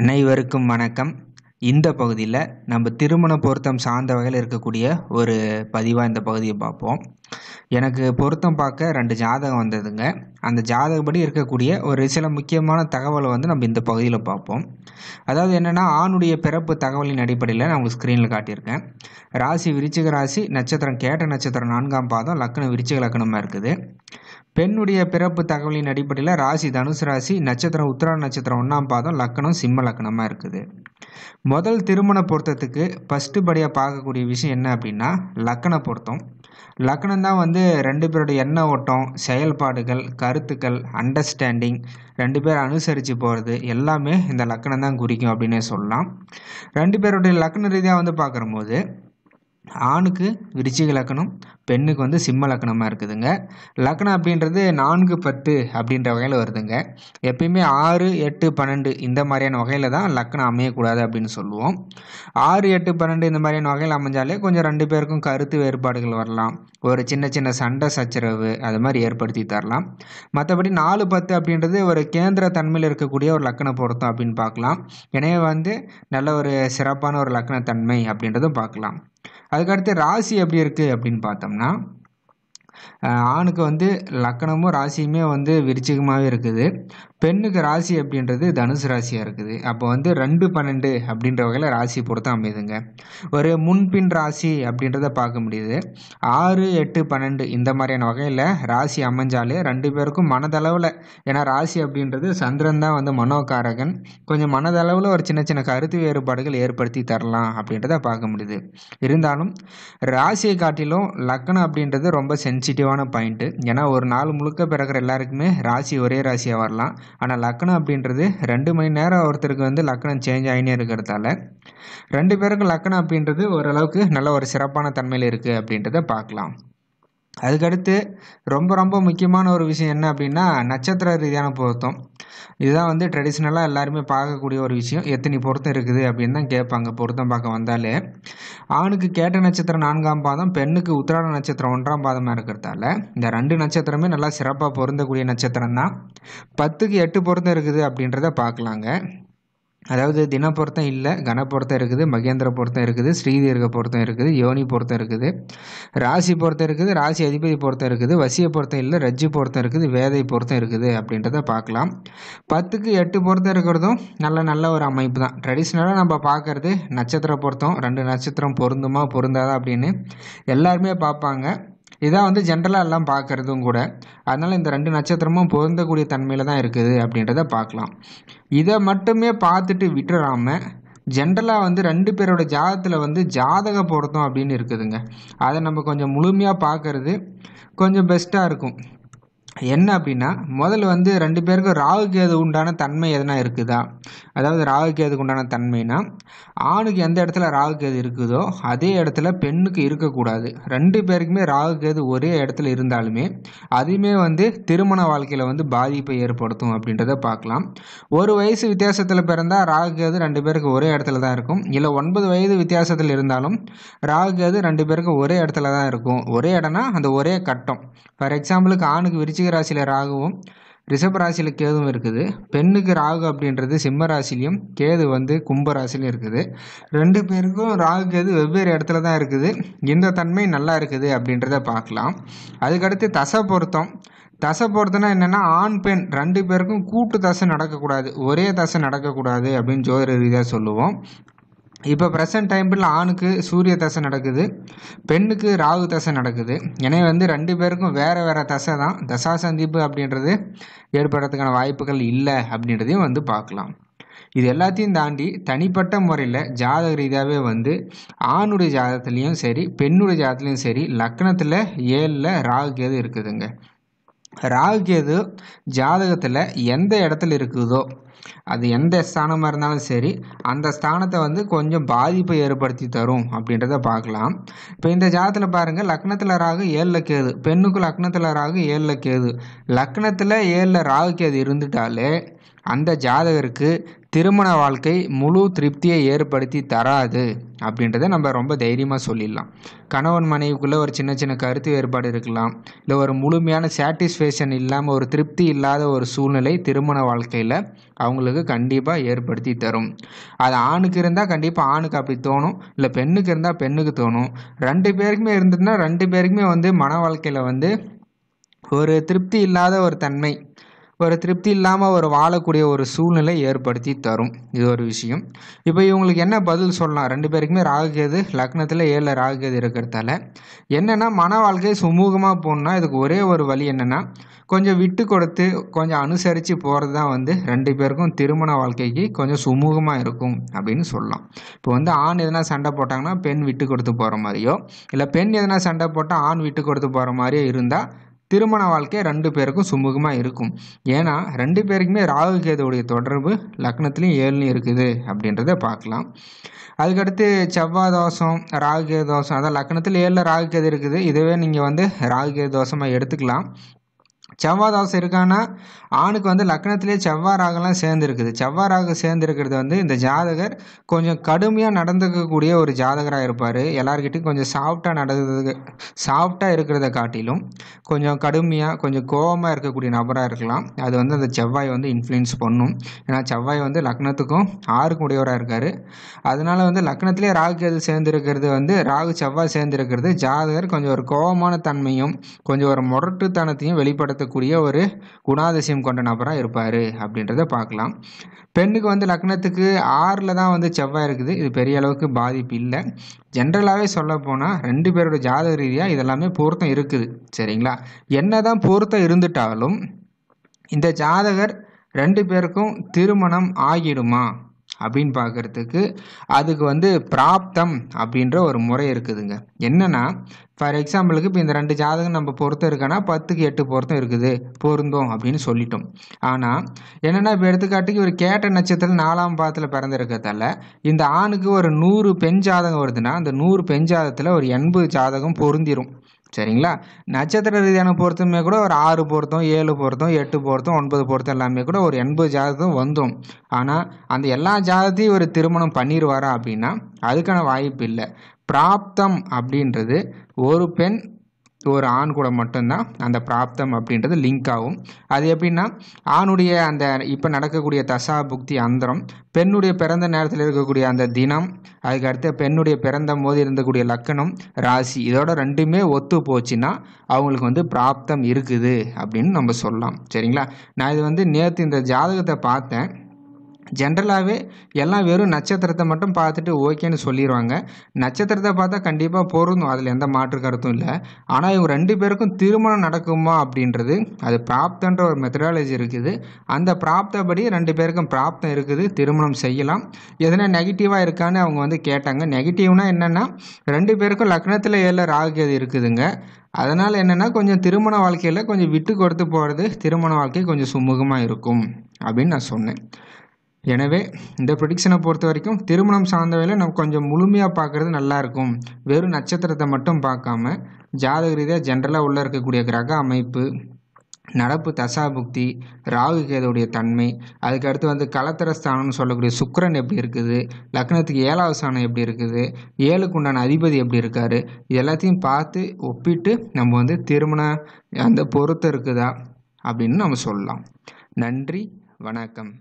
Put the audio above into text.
அனைவருக்கும் வணக்கம் இந்த பகுதியில் நம்ம திருமண பொருத்தம் சார்ந்த வகையில் இருக்கக்கூடிய ஒரு பதிவாக இந்த பகுதியை பார்ப்போம் எனக்கு பொருத்தம் பார்க்க ரெண்டு ஜாதகம் வந்ததுங்க அந்த ஜாதகப்படி இருக்கக்கூடிய ஒரு சில முக்கியமான தகவலை வந்து நம்ம இந்த பகுதியில் பார்ப்போம் அதாவது என்னென்னா ஆணுடைய பிறப்பு தகவலின் அடிப்படையில் நான் உங்களுக்கு ஸ்க்ரீனில் காட்டியிருக்கேன் ராசி விருச்சிக ராசி நட்சத்திரம் கேட்ட நட்சத்திரம் நான்காம் பாதம் லக்கணம் விருச்சிக லக்கணமாக இருக்குது பெண்ணுடைய பிறப்பு தகவலின் அடிப்படையில் ராசி தனுசு ராசி நட்சத்திரம் உத்திரா நட்சத்திரம் ஒன்றாம் பாதம் லக்கணம் சிம்ம லக்கணமாக இருக்குது முதல் திருமண பொருத்தத்துக்கு ஃபஸ்ட்டு படியாக பார்க்கக்கூடிய விஷயம் என்ன அப்படின்னா லக்கண பொருத்தம் லக்கணம் தான் வந்து ரெண்டு பேருடைய எண்ண ஓட்டம் செயல்பாடுகள் கரு கருத்துக்கள் அண்டர்ஸ்டாண்டிங் ரெண்டு பேர் அனுசரித்து போகிறது எல்லாமே இந்த லக்கணம் தான் குறிக்கும் அப்படின்னே சொல்லலாம் ரெண்டு பேருடைய லக்கண ரீதியாக வந்து பார்க்குறம்போது ஆணுக்கு விருச்சிக லக்கணம் பெண்ணுக்கு வந்து சிம்ம லக்கணமாக இருக்குதுங்க லக்கணம் அப்படின்றது நான்கு பத்து அப்படின்ற வகையில் வருதுங்க எப்பயுமே ஆறு எட்டு பன்னெண்டு இந்த மாதிரியான வகையில் தான் லக்கணம் அமையக்கூடாது அப்படின்னு சொல்லுவோம் ஆறு எட்டு பன்னெண்டு இந்த மாதிரியான வகையில் அமைஞ்சாலே கொஞ்சம் ரெண்டு பேருக்கும் கருத்து வேறுபாடுகள் வரலாம் ஒரு சின்ன சின்ன சண்டை சச்சரவு அது மாதிரி ஏற்படுத்தி தரலாம் மற்றபடி நாலு பத்து அப்படின்றது ஒரு கேந்திர தன்மையில் இருக்கக்கூடிய ஒரு லக்கண பொருத்தம் அப்படின்னு பார்க்கலாம் எனவே வந்து நல்ல ஒரு சிறப்பான ஒரு லக்கணத்தன்மை அப்படின்றதும் பார்க்கலாம் அதுக்கடுத்து ராசி எப்படி இருக்குது அப்படின்னு பார்த்தோம்னா ஆணுக்கு வந்து லக்கணமும் ராசியுமே வந்து விருச்சிகமாகவே இருக்குது பெண்ணுக்கு ராசி அப்படின்றது தனுசு ராசியாக இருக்குது அப்போ வந்து ரெண்டு பன்னெண்டு அப்படின்ற வகையில் ராசி பொறுத்து அமையுதுங்க ஒரு முன்பின் ராசி அப்படின்றத பார்க்க முடியுது ஆறு எட்டு பன்னெண்டு இந்த மாதிரியான வகையில் ராசி அமைஞ்சாலே ரெண்டு பேருக்கும் மனதளவில் ஏன்னா ராசி அப்படின்றது சந்திரன் தான் வந்து மனோகாரகன் கொஞ்சம் மனதளவில் ஒரு சின்ன சின்ன கருத்து வேறுபாடுகள் ஏற்படுத்தி தரலாம் அப்படின்றத பார்க்க முடியுது இருந்தாலும் ராசியை காட்டிலும் லக்கணம் அப்படின்றது ரொம்ப சென்ஸ் சென்சிட்டிவான பாயிண்ட்டு ஏன்னா ஒரு நாள் முழுக்க பிறக்கிற எல்லாருக்குமே ராசி ஒரே ராசியாக வரலாம் ஆனால் லக்னம் அப்படின்றது ரெண்டு மணி நேரம் ஒருத்தருக்கு வந்து லக்னம் சேஞ்ச் ஆகினே இருக்கிறதால ரெண்டு பேருக்கும் லக்னம் அப்படின்றது ஓரளவுக்கு நல்ல ஒரு சிறப்பான தன்மையில் இருக்குது அப்படின்றத பார்க்கலாம் அதுக்கடுத்து ரொம்ப ரொம்ப முக்கியமான ஒரு விஷயம் என்ன அப்படின்னா நட்சத்திர ரீதியான பொருத்தம் இதுதான் வந்து ட்ரெடிஷ்னலாக எல்லாருமே பார்க்கக்கூடிய ஒரு விஷயம் எத்தனை பொருத்தம் இருக்குது அப்படின்னு தான் கேட்பாங்க பொருத்தம் பார்க்க வந்தாலே ஆணுக்கு கேட்ட நட்சத்திரம் நான்காம் பாதம் பெண்ணுக்கு உத்திராட நட்சத்திரம் ஒன்றாம் பாதமாக இருக்கிறதால இந்த ரெண்டு நட்சத்திரமே நல்லா சிறப்பாக பொருந்தக்கூடிய நட்சத்திரம் தான் பத்துக்கு எட்டு பொருத்தம் இருக்குது அப்படின்றத பார்க்கலாங்க அதாவது தின பொருத்தம் இல்லை கன பொருத்தம் இருக்குது மகேந்திர பொருத்தம் இருக்குது ஸ்ரீதீர்க பொருத்தம் இருக்குது யோனி பொருத்தம் இருக்குது ராசி பொருத்தம் இருக்குது ராசி அதிபதி பொருத்தம் இருக்குது வசிய பொருத்தம் இல்லை ரஜ்ஜி பொருத்தம் இருக்குது வேதை பொருத்தம் இருக்குது அப்படின்றத பார்க்கலாம் பத்துக்கு எட்டு பொருத்தம் இருக்கிறதும் நல்ல நல்ல ஒரு அமைப்பு தான் ட்ரெடிஷ்னலாக நம்ம பார்க்குறது நட்சத்திர பொருத்தம் ரெண்டு நட்சத்திரம் பொருந்துமா பொருந்தாதா அப்படின்னு எல்லாருமே பார்ப்பாங்க இதான் வந்து ஜென்ரலாக எல்லாம் பார்க்குறதும் கூட அதனால் இந்த ரெண்டு நட்சத்திரமும் பொருந்தக்கூடிய தன்மையில் தான் இருக்குது அப்படின்றத பார்க்கலாம் இதை மட்டுமே பார்த்துட்டு விட்டுறாமல் ஜென்ரலாக வந்து ரெண்டு பேரோட ஜாதகத்தில் வந்து ஜாதக பொருத்தம் அப்படின்னு இருக்குதுங்க அதை நம்ம கொஞ்சம் முழுமையாக பார்க்கறது கொஞ்சம் பெஸ்ட்டாக இருக்கும் என்ன அப்படின்னா முதல்ல வந்து ரெண்டு பேருக்கும் கேது உண்டான தன்மை எதனா இருக்குதா அதாவது கேதுக்கு உண்டான தன்மைனா ஆணுக்கு எந்த இடத்துல கேது இருக்குதோ அதே இடத்துல பெண்ணுக்கு இருக்கக்கூடாது ரெண்டு பேருக்குமே கேது ஒரே இடத்துல இருந்தாலுமே அதுவுமே வந்து திருமண வாழ்க்கையில் வந்து பாதிப்பை ஏற்படுத்தும் அப்படின்றத பார்க்கலாம் ஒரு வயசு வித்தியாசத்தில் பிறந்தால் கேது ரெண்டு பேருக்கு ஒரே இடத்துல தான் இருக்கும் இல்லை ஒன்பது வயது வித்தியாசத்தில் இருந்தாலும் கேது ரெண்டு பேருக்கும் ஒரே இடத்துல தான் இருக்கும் ஒரே இடம்னா அந்த ஒரே கட்டம் ஃபார் எக்ஸாம்பிளுக்கு ஆணுக்கு விரிச்சு விருச்சிக ராசியில் ராகுவும் ரிஷப ராசியில் கேதுவும் இருக்குது பெண்ணுக்கு ராகு அப்படின்றது சிம்ம ராசிலையும் கேது வந்து கும்ப ராசிலையும் இருக்குது ரெண்டு பேருக்கும் ராகு கேது வெவ்வேறு இடத்துல தான் இருக்குது இந்த தன்மை நல்லா இருக்குது அப்படின்றத பார்க்கலாம் அதுக்கடுத்து தசை பொருத்தம் தசை பொறுத்தனா என்னென்னா ஆண் பெண் ரெண்டு பேருக்கும் கூட்டு தசை நடக்கக்கூடாது ஒரே தசை நடக்கக்கூடாது அப்படின்னு ஜோதிட ரீதியாக சொல்லுவோம் இப்போ ப்ரெசன்ட் டைமில் ஆணுக்கு சூரிய தசை நடக்குது பெண்ணுக்கு ராகு தசை நடக்குது எனவே வந்து ரெண்டு பேருக்கும் வேறு வேறு தசை தான் தசா சந்திப்பு அப்படின்றது ஏற்படுறதுக்கான வாய்ப்புகள் இல்லை அப்படின்றதையும் வந்து பார்க்கலாம் இது எல்லாத்தையும் தாண்டி தனிப்பட்ட முறையில் ஜாதக ரீதியாகவே வந்து ஆணுடைய ஜாதகத்துலேயும் சரி பெண்ணுடைய ஜாதத்துலேயும் சரி லக்னத்தில் ஏழில் ராகு கேது இருக்குதுங்க ராகு கேது ஜாதகத்தில் எந்த இடத்துல இருக்குதோ அது எந்த ஸ்தானமாக இருந்தாலும் சரி அந்த ஸ்தானத்தை வந்து கொஞ்சம் பாதிப்பை ஏற்படுத்தி தரும் அப்படின்றத பார்க்கலாம் இப்போ இந்த ஜாதத்தில் பாருங்கள் லக்னத்தில் ராகு ஏழில் கேது பெண்ணுக்கு லக்னத்தில் ராகு ஏழில் கேது லக்னத்தில் ஏழில் ராகு கேது இருந்துட்டாலே அந்த ஜாதகருக்கு திருமண வாழ்க்கை முழு திருப்தியை ஏற்படுத்தி தராது அப்படின்றத நம்ம ரொம்ப தைரியமாக சொல்லிடலாம் கணவன் மனைவிக்குள்ளே ஒரு சின்ன சின்ன கருத்து வேறுபாடு இருக்கலாம் இல்லை ஒரு முழுமையான சாட்டிஸ்ஃபேக்ஷன் இல்லாமல் ஒரு திருப்தி இல்லாத ஒரு சூழ்நிலை திருமண வாழ்க்கையில் அவங்களுக்கு கண்டிப்பாக ஏற்படுத்தி தரும் அது ஆணுக்கு இருந்தால் கண்டிப்பாக ஆணுக்கு அப்படி தோணும் இல்லை பெண்ணுக்கு இருந்தால் பெண்ணுக்கு தோணும் ரெண்டு பேருக்குமே இருந்ததுன்னா ரெண்டு பேருக்குமே வந்து மன வாழ்க்கையில் வந்து ஒரு திருப்தி இல்லாத ஒரு தன்மை ஒரு திருப்தி இல்லாமல் ஒரு வாழக்கூடிய ஒரு சூழ்நிலை ஏற்படுத்தி தரும் இது ஒரு விஷயம் இப்போ இவங்களுக்கு என்ன பதில் சொல்லலாம் ரெண்டு பேருக்குமே ராகுகேது லக்னத்தில் ஏழில் ராகுகேது இருக்கிறதால என்னென்னா மன வாழ்க்கையை சுமூகமாக போகணுன்னா இதுக்கு ஒரே ஒரு வழி என்னென்னா கொஞ்சம் விட்டு கொடுத்து கொஞ்சம் அனுசரித்து போகிறது தான் வந்து ரெண்டு பேருக்கும் திருமண வாழ்க்கைக்கு கொஞ்சம் சுமூகமாக இருக்கும் அப்படின்னு சொல்லலாம் இப்போ வந்து ஆண் எதனா சண்டை போட்டாங்கன்னா பெண் விட்டு கொடுத்து போகிற மாதிரியோ இல்லை பெண் எதனா சண்டை போட்டால் ஆண் விட்டு கொடுத்து போகிற மாதிரியோ இருந்தால் திருமண வாழ்க்கை ரெண்டு பேருக்கும் சுமூகமாக இருக்கும் ஏன்னா ரெண்டு பேருக்குமே ராகு கேதுவுடைய தொடர்பு லக்னத்துலேயும் ஏழுலையும் இருக்குது அப்படின்றத பார்க்கலாம் அதுக்கடுத்து செவ்வாய் தோஷம் ராகு கேது தோஷம் அதான் லக்னத்தில் ஏழில் ராகு கேது இருக்குது இதுவே நீங்கள் வந்து ராகு கேது தோஷமாக எடுத்துக்கலாம் செவ்வாய் தோசை இருக்கான்னா ஆணுக்கு வந்து லக்னத்திலே செவ்வாய் ராகெல்லாம் சேர்ந்துருக்குது செவ்வாய் ராக சேர்ந்துருக்கிறது வந்து இந்த ஜாதகர் கொஞ்சம் கடுமையாக நடந்துக்கக்கூடிய ஒரு ஜாதகராக இருப்பார் எல்லார்கிட்டையும் கொஞ்சம் சாஃப்டாக நடந்ததுக்கு சாஃப்டாக இருக்கிறத காட்டிலும் கொஞ்சம் கடுமையாக கொஞ்சம் கோபமாக இருக்கக்கூடிய நபராக இருக்கலாம் அது வந்து அந்த செவ்வாய் வந்து இன்ஃப்ளூயன்ஸ் பண்ணும் ஏன்னா செவ்வாய் வந்து லக்னத்துக்கும் ஆறுக்கும் உடையவராக இருக்கார் அதனால் வந்து லக்னத்திலே ராகு கேது சேர்ந்துருக்கிறது வந்து ராகு செவ்வாய் சேர்ந்துருக்கிறது ஜாதகர் கொஞ்சம் ஒரு கோபமான தன்மையும் கொஞ்சம் ஒரு முரட்டுத்தனத்தையும் வெளிப்படுத்த இருக்கக்கூடிய ஒரு குணாதிசயம் கொண்ட நபராக இருப்பார் அப்படின்றத பார்க்கலாம் பெண்ணுக்கு வந்து லக்னத்துக்கு ஆறில் தான் வந்து செவ்வாய் இருக்குது இது பெரிய அளவுக்கு பாதிப்பு இல்லை ஜென்ரலாகவே போனால் ரெண்டு பேரோட ஜாதக ரீதியாக இதெல்லாமே பொருத்தம் இருக்குது சரிங்களா என்ன தான் பொருத்தம் இருந்துட்டாலும் இந்த ஜாதகர் ரெண்டு பேருக்கும் திருமணம் ஆகிடுமா அப்படின்னு பார்க்குறதுக்கு அதுக்கு வந்து பிராப்தம் அப்படின்ற ஒரு முறை இருக்குதுங்க என்னென்னா ஃபார் எக்ஸாம்பிளுக்கு இப்போ இந்த ரெண்டு ஜாதகம் நம்ம பொருத்தம் இருக்கேன்னா பத்துக்கு எட்டு பொருத்தம் இருக்குது பொருந்தோம் அப்படின்னு சொல்லிட்டோம் ஆனால் என்னென்னா இப்போ எடுத்துக்காட்டுக்கு ஒரு கேட்ட நட்சத்திரம் நாலாம் பாதத்தில் பிறந்திருக்கிறதால இந்த ஆணுக்கு ஒரு நூறு பெண் ஜாதகம் வருதுன்னா அந்த நூறு பெண் ஜாதகத்தில் ஒரு எண்பது ஜாதகம் பொருந்திரும் சரிங்களா நட்சத்திர ரீதியான பொருத்தமே கூட ஒரு ஆறு பொருத்தம் ஏழு பொருத்தம் எட்டு பொருத்தம் ஒன்பது பொருத்தம் எல்லாமே கூட ஒரு எண்பது ஜாதகம் வந்துடும் ஆனால் அந்த எல்லா ஜாதத்தையும் ஒரு திருமணம் பண்ணிடுவாரா அப்படின்னா அதுக்கான வாய்ப்பு இல்லை பிராப்தம் அப்படின்றது ஒரு பெண் ஒரு ஆண் கூட மட்டும்தான் அந்த பிராப்தம் அப்படின்றது லிங்க் ஆகும் அது எப்படின்னா ஆணுடைய அந்த இப்போ நடக்கக்கூடிய தசா புக்தி அந்தரம் பெண்ணுடைய பிறந்த நேரத்தில் இருக்கக்கூடிய அந்த தினம் அதுக்கடுத்து பெண்ணுடைய பிறந்த போது இருந்தக்கூடிய லக்கணம் ராசி இதோட ரெண்டுமே ஒத்து போச்சுன்னா அவங்களுக்கு வந்து பிராப்தம் இருக்குது அப்படின்னு நம்ம சொல்லலாம் சரிங்களா நான் இது வந்து நேற்று இந்த ஜாதகத்தை பார்த்தேன் ஜென்ரலாகவே எல்லாம் வெறும் நட்சத்திரத்தை மட்டும் பார்த்துட்டு ஓகேன்னு சொல்லிடுவாங்க நட்சத்திரத்தை பார்த்தா கண்டிப்பாக பொருந்தும் அதில் எந்த மாற்று கருத்தும் இல்லை ஆனால் இவங்க ரெண்டு பேருக்கும் திருமணம் நடக்குமா அப்படின்றது அது பிராப்தன்ற ஒரு மெத்தடாலஜி இருக்குது அந்த பிராப்தப்படி ரெண்டு பேருக்கும் பிராப்தம் இருக்குது திருமணம் செய்யலாம் எதனா நெகட்டிவாக இருக்கான்னு அவங்க வந்து கேட்டாங்க நெகட்டிவ்னால் என்னென்னா ரெண்டு பேருக்கும் லக்னத்தில் ஏழில் ராகு இருக்குதுங்க அதனால் என்னென்னா கொஞ்சம் திருமண வாழ்க்கையில் கொஞ்சம் விட்டு கொடுத்து போகிறது திருமண வாழ்க்கை கொஞ்சம் சுமூகமாக இருக்கும் அப்படின்னு நான் சொன்னேன் எனவே இந்த ப்ரொடிக்ஷனை பொறுத்த வரைக்கும் திருமணம் சார்ந்த வேலை நம்ம கொஞ்சம் முழுமையாக பார்க்குறது நல்லாயிருக்கும் வெறும் நட்சத்திரத்தை மட்டும் பார்க்காம ஜாதக ரீதியாக ஜென்ரலாக உள்ளே இருக்கக்கூடிய கிரக அமைப்பு நடப்பு தசாபுக்தி ராகு கேதுடைய தன்மை அதுக்கடுத்து வந்து கலத்தரஸ்தானம்னு சொல்லக்கூடிய சுக்கரன் எப்படி இருக்குது லக்னத்துக்கு ஏழாவது ஸ்தானம் எப்படி இருக்குது ஏழுக்கு உண்டான அதிபதி எப்படி இருக்கார் இது எல்லாத்தையும் பார்த்து ஒப்பிட்டு நம்ம வந்து திருமணம் அந்த பொருத்தம் இருக்குதா அப்படின்னு நம்ம சொல்லலாம் நன்றி வணக்கம்